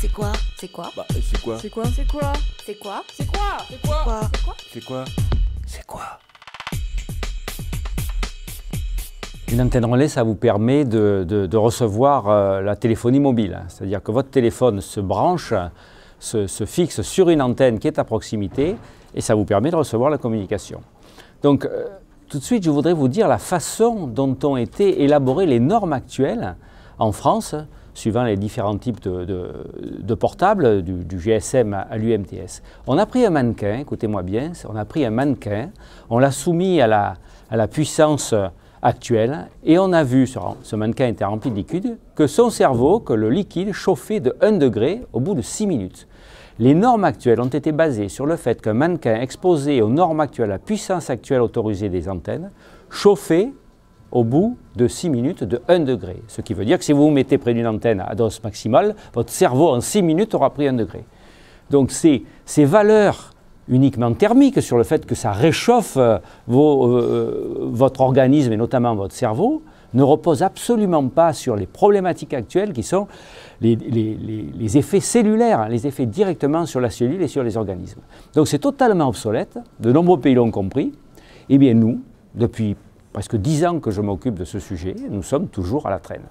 C'est quoi C'est quoi c'est quoi C'est quoi C'est quoi C'est quoi C'est quoi C'est quoi C'est quoi Une antenne relais, ça vous permet de, recevoir la téléphonie mobile. C'est-à-dire que votre téléphone se branche, se, fixe sur une antenne qui est à proximité et ça vous permet de recevoir la communication. Donc, tout de suite, je voudrais vous dire la façon dont ont été élaborées les normes actuelles en France suivant les différents types de, portables, du, GSM à, l'UMTS. On a pris un mannequin, écoutez-moi bien, on a pris un mannequin, on l'a soumis à la, à la puissance actuelle, et on a vu, ce mannequin était rempli de liquide, que son cerveau, que le liquide chauffait de 1 degré au bout de 6 minutes. Les normes actuelles ont été basées sur le fait qu'un mannequin exposé aux normes actuelles, à la puissance actuelle autorisée des antennes, chauffait au bout de 6 minutes de 1 degré. Ce qui veut dire que si vous vous mettez près d'une antenne à dose maximale, votre cerveau en 6 minutes aura pris 1 degré. Donc ces, ces valeurs uniquement thermiques sur le fait que ça réchauffe euh, vos, euh, euh, votre organisme et notamment votre cerveau, ne repose absolument pas sur les problématiques actuelles qui sont les, les, les, effets cellulaires, hein, les effets directement sur la cellule et sur les organismes. Donc c'est totalement obsolète, de nombreux pays l'ont compris. Eh bien nous, depuis presque dix ans que je m'occupe de ce sujet, nous sommes toujours à la traîne.